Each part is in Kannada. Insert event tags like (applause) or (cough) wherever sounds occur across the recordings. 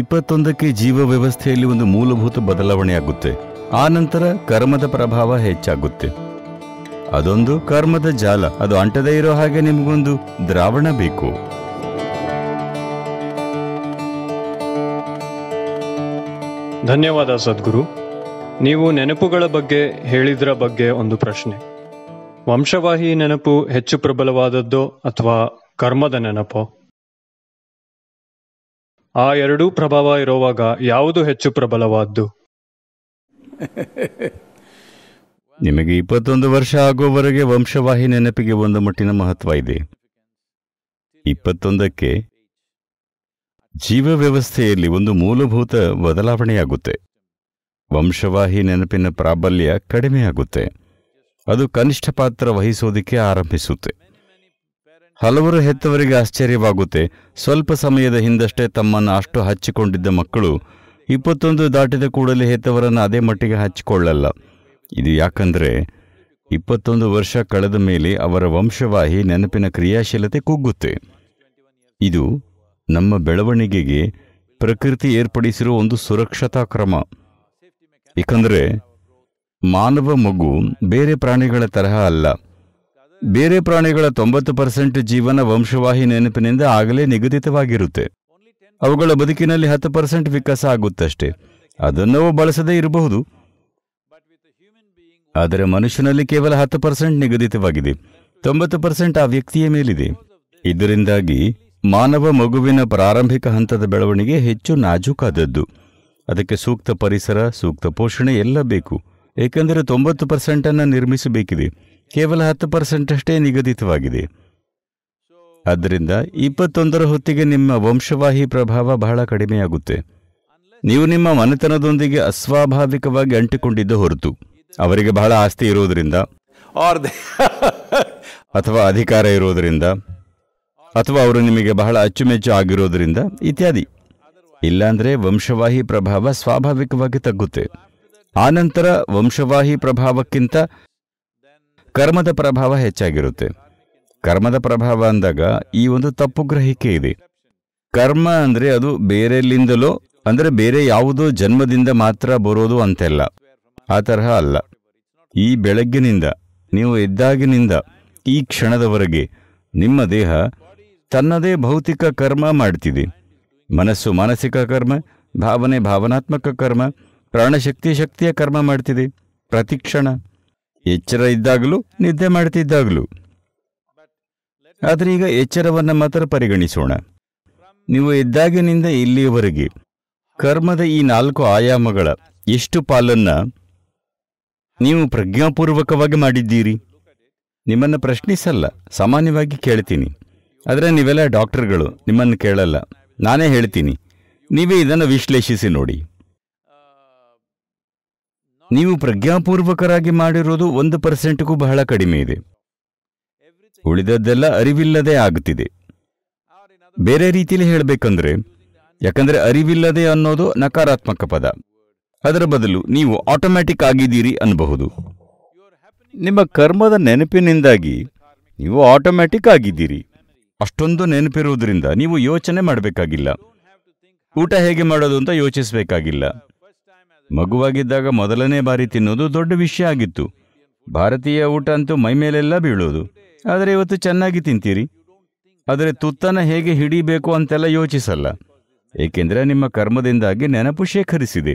ಇಪ್ಪತ್ತೊಂದಕ್ಕೆ ಜೀವ ವ್ಯವಸ್ಥೆಯಲ್ಲಿ ಒಂದು ಮೂಲಭೂತ ಬದಲಾವಣೆಯಾಗುತ್ತೆ ಆ ನಂತರ ಕರ್ಮದ ಪ್ರಭಾವ ಹೆಚ್ಚಾಗುತ್ತೆ ಅದೊಂದು ಕರ್ಮದ ಜಾಲ ಅದು ಅಂಟದೇ ಇರೋ ಹಾಗೆ ನಿಮಗೊಂದು ದ್ರಾವಣ ಬೇಕು ಧನ್ಯವಾದ ಸದ್ಗುರು ನೀವು ನೆನಪುಗಳ ಬಗ್ಗೆ ಹೇಳಿದ್ರ ಬಗ್ಗೆ ಒಂದು ಪ್ರಶ್ನೆ ವಂಶವಾಹಿ ನೆನಪು ಹೆಚ್ಚು ಪ್ರಬಲವಾದದ್ದೋ ಅಥವಾ ಕರ್ಮದ ನೆನಪೋ ಆ ಎರಡೂ ಪ್ರಭಾವ ಇರುವಾಗ ಯಾವುದು ಹೆಚ್ಚು ಪ್ರಬಲವಾದ್ದು (laughs) ನಿಮಗೆ ಇಪ್ಪತ್ತೊಂದು ವರ್ಷ ಆಗುವವರೆಗೆ ವಂಶವಾಹಿ ನೆನಪಿಗೆ ಒಂದು ಮಟ್ಟಿನ ಮಹತ್ವ ಇದೆ ಇಪ್ಪತ್ತೊಂದಕ್ಕೆ ಜೀವ ವ್ಯವಸ್ಥೆಯಲ್ಲಿ ಒಂದು ಮೂಲಭೂತ ಬದಲಾವಣೆಯಾಗುತ್ತೆ ವಂಶವಾಹಿ ನೆನಪಿನ ಪ್ರಾಬಲ್ಯ ಕಡಿಮೆಯಾಗುತ್ತೆ ಅದು ಕನಿಷ್ಠ ಪಾತ್ರ ವಹಿಸೋದಕ್ಕೆ ಆರಂಭಿಸುತ್ತೆ ಹಲವರು ಹೆತ್ತವರಿಗೆ ಆಶ್ಚರ್ಯವಾಗುತ್ತೆ ಸ್ವಲ್ಪ ಸಮಯದ ಹಿಂದಷ್ಟೇ ತಮ್ಮನ್ನು ಅಷ್ಟು ಹಚ್ಚಿಕೊಂಡಿದ್ದ ಮಕ್ಕಳು ಇಪ್ಪತ್ತೊಂದು ದಾಟಿದ ಕೂಡಲೇ ಹೆತ್ತವರನ್ನು ಅದೇ ಮಟ್ಟಿಗೆ ಹಚ್ಚಿಕೊಳ್ಳಲ್ಲ ಇದು ಯಾಕಂದರೆ ಇಪ್ಪತ್ತೊಂದು ವರ್ಷ ಕಳೆದ ಮೇಲೆ ಅವರ ವಂಶವಾಹಿ ನೆನಪಿನ ಕ್ರಿಯಾಶೀಲತೆ ಕುಗ್ಗುತ್ತೆ ಇದು ನಮ್ಮ ಬೆಳವಣಿಗೆಗೆ ಪ್ರಕೃತಿ ಏರ್ಪಡಿಸಿರುವ ಒಂದು ಸುರಕ್ಷತಾ ಕ್ರಮ ಏಕೆಂದರೆ ಮಾನವ ಮಗು ಬೇರೆ ಪ್ರಾಣಿಗಳ ತರಹ ಅಲ್ಲ ಬೇರೆ ಪ್ರಾಣಿಗಳ ತೊಂಬತ್ತು ಪರ್ಸೆಂಟ್ ಜೀವನ ವಂಶವಾಹಿ ನೆನಪಿನಿಂದ ಆಗಲೇ ನಿಗದಿತವಾಗಿರುತ್ತೆ ಅವುಗಳ ಬದುಕಿನಲ್ಲಿ ಹತ್ತು ಪರ್ಸೆಂಟ್ ವಿಕಾಸ ಆಗುತ್ತಷ್ಟೇ ಅದನ್ನೂ ಬಳಸದೇ ಇರಬಹುದು ಆದರೆ ಮನುಷ್ಯನಲ್ಲಿ ಕೇವಲ ಹತ್ತು ಪರ್ಸೆಂಟ್ ನಿಗದಿತವಾಗಿದೆ ತೊಂಬತ್ತು ಪರ್ಸೆಂಟ್ ಆ ವ್ಯಕ್ತಿಯ ಮೇಲಿದೆ ಇದರಿಂದಾಗಿ ಮಾನವ ಮಗುವಿನ ಪ್ರಾರಂಭಿಕ ಹಂತದ ಬೆಳವಣಿಗೆ ಹೆಚ್ಚು ನಾಜೂಕಾದದ್ದು ಅದಕ್ಕೆ ಸೂಕ್ತ ಪರಿಸರ ಸೂಕ್ತ ಪೋಷಣೆ ಎಲ್ಲ ಬೇಕು ಏಕೆಂದರೆ ತೊಂಬತ್ತು ಪರ್ಸೆಂಟನ್ನು ನಿರ್ಮಿಸಬೇಕಿದೆ ಕೇವಲ ಹತ್ತು ಪರ್ಸೆಂಟ್ ಅಷ್ಟೇ ನಿಗದಿತವಾಗಿದೆ ಆದ್ದರಿಂದ ಇಪ್ಪತ್ತೊಂದರ ಹೊತ್ತಿಗೆ ನಿಮ್ಮ ವಂಶವಾಹಿ ಪ್ರಭಾವ ಬಹಳ ಕಡಿಮೆಯಾಗುತ್ತೆ ನೀವು ನಿಮ್ಮ ಮನೆತನದೊಂದಿಗೆ ಅಸ್ವಾಭಾವಿಕವಾಗಿ ಅಂಟಿಕೊಂಡಿದ್ದ ಹೊರತು ಅವರಿಗೆ ಬಹಳ ಆಸ್ತಿ ಇರೋದರಿಂದ ಅಥವಾ ಅಧಿಕಾರ ಇರೋದರಿಂದ ಅಥವಾ ಅವರು ನಿಮಗೆ ಬಹಳ ಅಚ್ಚುಮೆಚ್ಚು ಆಗಿರೋದರಿಂದ ಇತ್ಯಾದಿ ಇಲ್ಲಾಂದರೆ ವಂಶವಾಹಿ ಪ್ರಭಾವ ಸ್ವಾಭಾವಿಕವಾಗಿ ತಗ್ಗುತ್ತೆ ಆನಂತರ ವಂಶವಾಹಿ ಪ್ರಭಾವಕ್ಕಿಂತ ಕರ್ಮದ ಪ್ರಭಾವ ಹೆಚ್ಚಾಗಿರುತ್ತೆ ಕರ್ಮದ ಪ್ರಭಾವ ಅಂದಾಗ ಈ ಒಂದು ತಪ್ಪು ಗ್ರಹಿಕೆ ಇದೆ ಕರ್ಮ ಅಂದರೆ ಅದು ಬೇರೆಲ್ಲಿಂದಲೋ ಅಂದರೆ ಬೇರೆ ಯಾವುದೋ ಜನ್ಮದಿಂದ ಮಾತ್ರ ಬರೋದು ಅಂತೆಲ್ಲ ಆ ತರಹ ಅಲ್ಲ ಈ ಬೆಳಗ್ಗಿನಿಂದ ನೀವು ಎದ್ದಾಗಿನಿಂದ ಈ ಕ್ಷಣದವರೆಗೆ ನಿಮ್ಮ ದೇಹ ತನ್ನದೇ ಭೌತಿಕ ಕರ್ಮ ಮಾಡ್ತಿದೆ ಮನಸ್ಸು ಮಾನಸಿಕ ಕರ್ಮ ಭಾವನೆ ಭಾವನಾತ್ಮಕ ಕರ್ಮ ಪ್ರಾಣಶಕ್ತಿ ಶಕ್ತಿಯ ಕರ್ಮ ಮಾಡ್ತಿದೆ ಪ್ರತಿಕ್ಷಣ ಎಚ್ಚರ ಇದ್ದಾಗಲೂ ನಿದ್ದೆ ಮಾಡ್ತಿದ್ದಾಗಲೂ ಆದರೆ ಈಗ ಎಚ್ಚರವನ್ನು ಮಾತ್ರ ಪರಿಗಣಿಸೋಣ ನೀವು ಇದ್ದಾಗಿನಿಂದ ಇಲ್ಲಿಯವರೆಗೆ ಕರ್ಮದ ಈ ನಾಲ್ಕು ಆಯಾಮಗಳ ಎಷ್ಟು ಪಾಲನ್ನು ನೀವು ಪ್ರಜ್ಞಾಪೂರ್ವಕವಾಗಿ ಮಾಡಿದ್ದೀರಿ ನಿಮ್ಮನ್ನು ಪ್ರಶ್ನಿಸಲ್ಲ ಸಾಮಾನ್ಯವಾಗಿ ಕೇಳ್ತೀನಿ ಆದರೆ ನೀವೆಲ್ಲ ಡಾಕ್ಟರ್ಗಳು ನಿಮ್ಮನ್ನು ಕೇಳಲ್ಲ ನಾನೇ ಹೇಳ್ತೀನಿ ನೀವೇ ಇದನ್ನು ವಿಶ್ಲೇಷಿಸಿ ನೋಡಿ ನೀವು ಪ್ರಜ್ಞಾಪೂರ್ವಕರಾಗಿ ಮಾಡಿರೋದು ಒಂದು ಪರ್ಸೆಂಟ್ಗೂ ಬಹಳ ಕಡಿಮೆ ಇದೆ ಉಳಿದದ್ದೆಲ್ಲ ಅರಿವಿಲ್ಲದೆ ಆಗುತ್ತಿದೆ ಬೇರೆ ರೀತಿಯಲ್ಲಿ ಹೇಳಬೇಕಂದ್ರೆ ಯಾಕಂದ್ರೆ ಅರಿವಿಲ್ಲದೆ ಅನ್ನೋದು ನಕಾರಾತ್ಮಕ ಪದ ಅದರ ಬದಲು ನೀವು ಆಟೋಮ್ಯಾಟಿಕ್ ಆಗಿದ್ದೀರಿ ಅನ್ನಬಹುದು ನಿಮ್ಮ ಕರ್ಮದ ನೆನಪಿನಿಂದಾಗಿ ನೀವು ಆಟೋಮ್ಯಾಟಿಕ್ ಆಗಿದ್ದೀರಿ ಅಷ್ಟೊಂದು ನೆನಪಿರುವುದರಿಂದ ನೀವು ಯೋಚನೆ ಮಾಡಬೇಕಾಗಿಲ್ಲ ಊಟ ಹೇಗೆ ಮಾಡೋದು ಅಂತ ಯೋಚಿಸಬೇಕಾಗಿಲ್ಲ ಮಗುವಾಗಿದ್ದಾಗ ಮೊದಲನೇ ಬಾರಿ ತಿನ್ನೋದು ದೊಡ್ಡ ವಿಷಯ ಆಗಿತ್ತು ಭಾರತೀಯ ಊಟ ಅಂತೂ ಮೈಮೇಲೆಲ್ಲ ಬೀಳೋದು ಆದರೆ ಇವತ್ತು ಚೆನ್ನಾಗಿ ತಿಂತೀರಿ ಆದರೆ ತುತ್ತನ ಹೇಗೆ ಹಿಡಿಬೇಕು ಅಂತೆಲ್ಲ ಯೋಚಿಸಲ್ಲ ಏಕೆಂದರೆ ನಿಮ್ಮ ಕರ್ಮದಿಂದಾಗಿ ನೆನಪು ಶೇಖರಿಸಿದೆ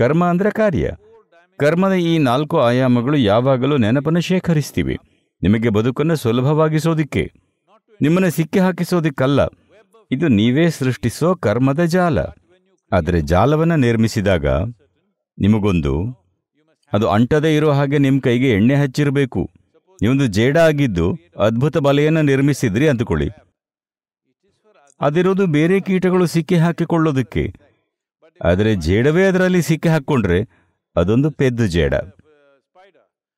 ಕರ್ಮ ಅಂದರೆ ಕಾರ್ಯ ಕರ್ಮದ ಈ ನಾಲ್ಕು ಆಯಾಮಗಳು ಯಾವಾಗಲೂ ನೆನಪನ್ನು ಶೇಖರಿಸ್ತೀವಿ ನಿಮಗೆ ಬದುಕನ್ನು ಸುಲಭವಾಗಿಸೋದಿಕ್ಕೆ ನಿಮ್ಮನ್ನು ಸಿಕ್ಕಿ ಹಾಕಿಸೋದಿಕ್ಕಲ್ಲ ಇದು ನೀವೇ ಸೃಷ್ಟಿಸೋ ಕರ್ಮದ ಜಾಲ ಆದರೆ ಜಾಲವನ್ನು ನಿರ್ಮಿಸಿದಾಗ ನಿಮಗೊಂದು ಅದು ಅಂಟದೇ ಇರೋ ಹಾಗೆ ನಿಮ್ಮ ಕೈಗೆ ಎಣ್ಣೆ ಹಚ್ಚಿರಬೇಕು ನೀವೊಂದು ಜೇಡ ಆಗಿದ್ದು ಅದ್ಭುತ ಬಲೆಯನ್ನು ನಿರ್ಮಿಸಿದ್ರಿ ಅಂದುಕೊಳ್ಳಿ ಅದಿರೋದು ಬೇರೆ ಕೀಟಗಳು ಸಿಕ್ಕಿ ಹಾಕಿಕೊಳ್ಳೋದಕ್ಕೆ ಆದರೆ ಜೇಡವೇ ಅದರಲ್ಲಿ ಸಿಕ್ಕಿ ಹಾಕ್ಕೊಂಡ್ರೆ ಅದೊಂದು ಪೆದ್ದು ಜೇಡ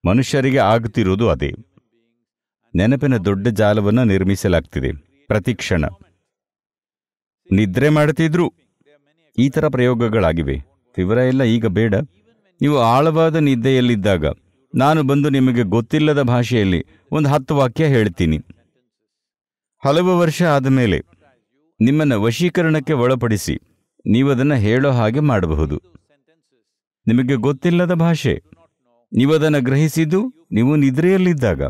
ಮನುಷ್ಯರಿಗೆ ಆಗುತ್ತಿರುವುದು ಅದೇ ನೆನಪಿನ ದೊಡ್ಡ ಜಾಲವನ್ನು ನಿರ್ಮಿಸಲಾಗ್ತಿದೆ ಪ್ರತಿಕ್ಷಣ ನಿದ್ರೆ ಮಾಡುತ್ತಿದ್ರು ಈ ಥರ ಪ್ರಯೋಗಗಳಾಗಿವೆ ವಿವರ ಎಲ್ಲ ಈಗ ಬೇಡ ನೀವು ಆಳವಾದ ನಿದ್ದೆಯಲ್ಲಿದ್ದಾಗ ನಾನು ಬಂದು ನಿಮಗೆ ಗೊತ್ತಿಲ್ಲದ ಭಾಷೆಯಲ್ಲಿ ಒಂದು ಹತ್ತು ವಾಕ್ಯ ಹೇಳ್ತೀನಿ ಹಲವು ವರ್ಷ ಆದ ಮೇಲೆ ನಿಮ್ಮನ್ನು ವಶೀಕರಣಕ್ಕೆ ಒಳಪಡಿಸಿ ನೀವು ಅದನ್ನು ಹೇಳೋ ಹಾಗೆ ಮಾಡಬಹುದು ನಿಮಗೆ ಗೊತ್ತಿಲ್ಲದ ಭಾಷೆ ನೀವು ಅದನ್ನು ಗ್ರಹಿಸಿದ್ದು ನೀವು ನಿದ್ರೆಯಲ್ಲಿದ್ದಾಗ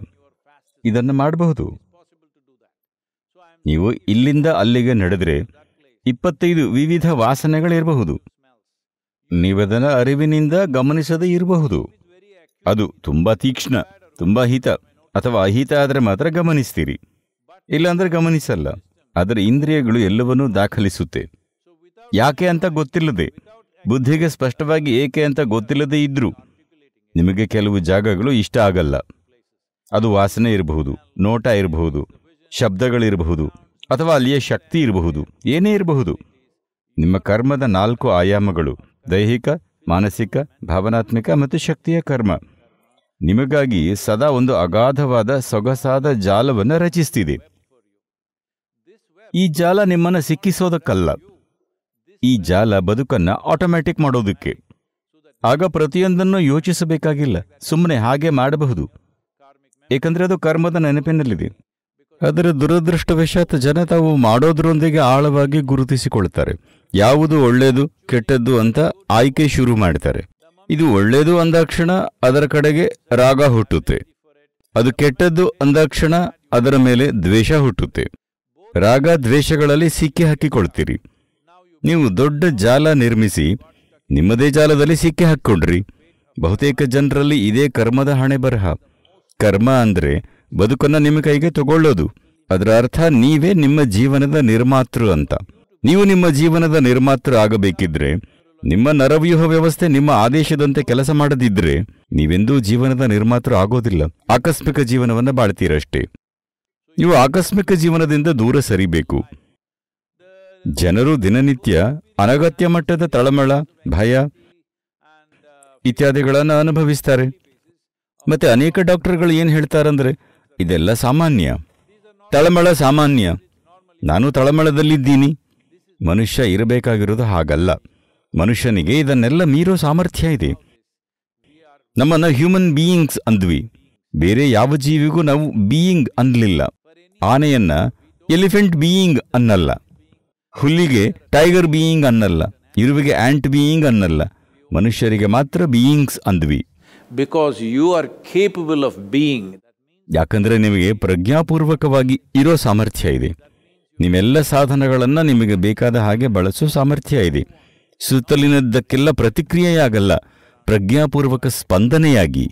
ಇದನ್ನು ಮಾಡಬಹುದು ನೀವು ಇಲ್ಲಿಂದ ಅಲ್ಲಿಗೆ ನಡೆದರೆ ಇಪ್ಪತ್ತೈದು ವಿವಿಧ ವಾಸನೆಗಳಿರಬಹುದು ನಿವೇದನ ಅರಿವಿನಿಂದ ಗಮನಿಸದೇ ಇರಬಹುದು ಅದು ತುಂಬ ತೀಕ್ಷ್ಣ ತುಂಬ ಹಿತ ಅಥವಾ ಅಹಿತ ಆದರೆ ಮಾತ್ರ ಗಮನಿಸ್ತೀರಿ ಇಲ್ಲಾಂದ್ರೆ ಗಮನಿಸಲ್ಲ ಆದರೆ ಇಂದ್ರಿಯಗಳು ಎಲ್ಲವನ್ನೂ ದಾಖಲಿಸುತ್ತೆ ಯಾಕೆ ಅಂತ ಗೊತ್ತಿಲ್ಲದೆ ಬುದ್ಧಿಗೆ ಸ್ಪಷ್ಟವಾಗಿ ಏಕೆ ಅಂತ ಗೊತ್ತಿಲ್ಲದೆ ಇದ್ರೂ ನಿಮಗೆ ಕೆಲವು ಜಾಗಗಳು ಇಷ್ಟ ಆಗಲ್ಲ ಅದು ವಾಸನೆ ಇರಬಹುದು ನೋಟ ಇರಬಹುದು ಶಬ್ದಗಳಿರಬಹುದು ಅಥವಾ ಅಲ್ಲಿಯ ಶಕ್ತಿ ಇರಬಹುದು ಏನೇ ಇರಬಹುದು ನಿಮ್ಮ ಕರ್ಮದ ನಾಲ್ಕು ಆಯಾಮಗಳು ದೈಹಿಕ ಮಾನಸಿಕ ಭಾವನಾತ್ಮಕ ಮತ್ತು ಶಕ್ತಿಯ ಕರ್ಮ ನಿಮಗಾಗಿ ಸದಾ ಒಂದು ಅಗಾಧವಾದ ಸೊಗಸಾದ ಜಾಲವನ್ನು ರಚಿಸ್ತಿದೆ ಈ ಜಾಲ ನಿಮ್ಮನ್ನು ಸಿಕ್ಕಿಸೋದಕ್ಕಲ್ಲ ಈ ಜಾಲ ಬದುಕನ್ನು ಆಟೋಮ್ಯಾಟಿಕ್ ಮಾಡೋದಕ್ಕೆ ಆಗ ಪ್ರತಿಯೊಂದನ್ನು ಯೋಚಿಸಬೇಕಾಗಿಲ್ಲ ಸುಮ್ಮನೆ ಹಾಗೆ ಮಾಡಬಹುದು ಏಕೆಂದರೆ ಅದು ಕರ್ಮದ ನೆನಪಿನಲ್ಲಿದೆ ಆದರೆ ದುರದೃಷ್ಟವಶಾತ್ ಜನ ತಾವು ಮಾಡೋದ್ರೊಂದಿಗೆ ಆಳವಾಗಿ ಗುರುತಿಸಿಕೊಳ್ತಾರೆ ಯಾವುದು ಒಳ್ಳೆಯದು ಕೆಟ್ಟದ್ದು ಅಂತ ಆಯ್ಕೆ ಶುರು ಮಾಡ್ತಾರೆ ಇದು ಒಳ್ಳೆಯದು ಅಂದಾಕ್ಷಣ ಅದರ ಕಡೆಗೆ ರಾಗ ಹುಟ್ಟುತ್ತೆ ಅದು ಕೆಟ್ಟದ್ದು ಅಂದಾಕ್ಷಣ ಅದರ ಮೇಲೆ ದ್ವೇಷ ಹುಟ್ಟುತ್ತೆ ರಾಗ ದ್ವೇಷಗಳಲ್ಲಿ ಸಿಕ್ಕಿ ಹಾಕಿಕೊಳ್ತೀರಿ ನೀವು ದೊಡ್ಡ ಜಾಲ ನಿರ್ಮಿಸಿ ನಿಮ್ಮದೇ ಜಾಲದಲ್ಲಿ ಸಿಕ್ಕಿ ಹಾಕ್ಕೊಂಡ್ರಿ ಬಹುತೇಕ ಜನರಲ್ಲಿ ಇದೇ ಕರ್ಮದ ಹಣೆ ಬರಹ ಕರ್ಮ ಅಂದರೆ ಬದುಕನ್ನು ನಿಮ್ಮ ಕೈಗೆ ತಗೊಳ್ಳೋದು ಅದರ ಅರ್ಥ ನೀವೇ ನಿಮ್ಮ ಜೀವನದ ನಿರ್ಮಾತೃ ಅಂತ ನೀವು ನಿಮ್ಮ ಜೀವನದ ನಿರ್ಮಾತೃ ಆಗಬೇಕಿದ್ರೆ ನಿಮ್ಮ ನರವ್ಯೂಹ ವ್ಯವಸ್ಥೆ ನಿಮ್ಮ ಆದೇಶದಂತೆ ಕೆಲಸ ಮಾಡದಿದ್ರೆ ನೀವೆಂದೂ ಜೀವನದ ನಿರ್ಮಾತೃ ಆಗೋದಿಲ್ಲ ಆಕಸ್ಮಿಕ ಜೀವನವನ್ನು ಬಾಳ್ತೀರಷ್ಟೇ ನೀವು ಆಕಸ್ಮಿಕ ಜೀವನದಿಂದ ದೂರ ಸರಿಬೇಕು ಜನರು ದಿನನಿತ್ಯ ಅನಗತ್ಯ ಮಟ್ಟದ ತಳಮಳ ಭಯ ಇತ್ಯಾದಿಗಳನ್ನು ಅನುಭವಿಸ್ತಾರೆ ಮತ್ತೆ ಅನೇಕ ಡಾಕ್ಟರ್ಗಳು ಏನು ಹೇಳ್ತಾರಂದ್ರೆ ಇದೆಲ್ಲ ಸಾಮಾನ್ಯ ತಳಮಳ ಸಾಮಾನ್ಯ ನಾನು ತಳಮಳದಲ್ಲಿದ್ದೀನಿ ಮನುಷ್ಯ ಇರಬೇಕಾಗಿರೋದು ಹಾಗಲ್ಲ ಮನುಷ್ಯನಿಗೆ ಇದನ್ನೆಲ್ಲ ಮೀರೋ ಸಾಮರ್ಥ್ಯ ಇದೆ ನಮ್ಮನ್ನು ಹ್ಯೂಮನ್ ಬೀಯಿಂಗ್ಸ್ ಅಂದ್ವಿ ಬೇರೆ ಯಾವ ಜೀವಿಗೂ ನಾವು ಬೀಯಿಂಗ್ ಅನ್ನಲಿಲ್ಲ ಆನೆಯನ್ನ ಎಲಿಫೆಂಟ್ ಬೀಯಿಂಗ್ ಅನ್ನಲ್ಲ ಹುಲ್ಲಿಗೆ ಟೈಗರ್ ಬೀಯಿಂಗ್ ಅನ್ನಲ್ಲ ಇರುವಿಗೆ ಆಂಟ್ ಬೀಯಿಂಗ್ ಅನ್ನಲ್ಲ ಮನುಷ್ಯರಿಗೆ ಮಾತ್ರ ಬೀಯಿಂಗ್ಸ್ ಅಂದ್ವಿ because you are capable of being ಯಾಕಂದರೆ ನಿಮಗೆ ಪ್ರಜ್ಞಾಪೂರ್ವಕವಾಗಿ ಇರೋ ಸಾಮರ್ಥ್ಯ ಇದೆ ನಿಮ್ಮೆಲ್ಲ ಸಾಧನಗಳನ್ನು ನಿಮಗೆ ಬೇಕಾದ ಹಾಗೆ ಬಳಸೋ ಸಾಮರ್ಥ್ಯ ಇದೆ ಸುತ್ತಲಿನದ್ದಕ್ಕೆಲ್ಲ ಪ್ರತಿಕ್ರಿಯೆಯಾಗಲ್ಲ ಪ್ರಜ್ಞಾಪೂರ್ವಕ ಸ್ಪಂದನೆಯಾಗಿ